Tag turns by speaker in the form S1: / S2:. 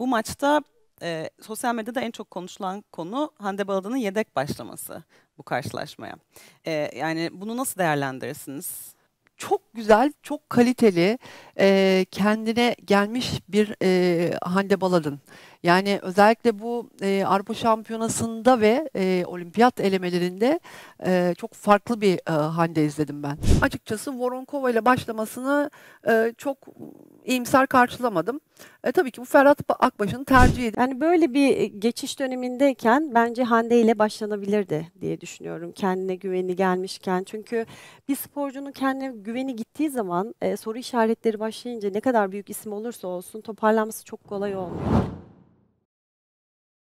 S1: Bu maçta e, sosyal medyada en çok konuşulan konu Hande Balada'nın yedek başlaması bu karşılaşmaya. E, yani bunu nasıl değerlendirirsiniz? Çok
S2: güzel, çok kaliteli, e, kendine gelmiş bir e, Hande Baladın. Yani özellikle bu e, Avrupa Şampiyonası'nda ve e, olimpiyat elemelerinde e, çok farklı bir e, Hande izledim ben. Açıkçası Voronkova ile başlamasını e, çok iyimser karşılamadım. E, tabii ki bu Ferhat
S3: Akbaş'ın tercihi. Yani böyle bir e, geçiş dönemindeyken bence Hande ile başlanabilirdi diye düşünüyorum. Kendine güveni gelmişken. Çünkü bir sporcunun kendine güveni gittiği
S4: zaman e, soru işaretleri başlayınca ne kadar büyük isim olursa olsun toparlanması çok kolay olmuyor.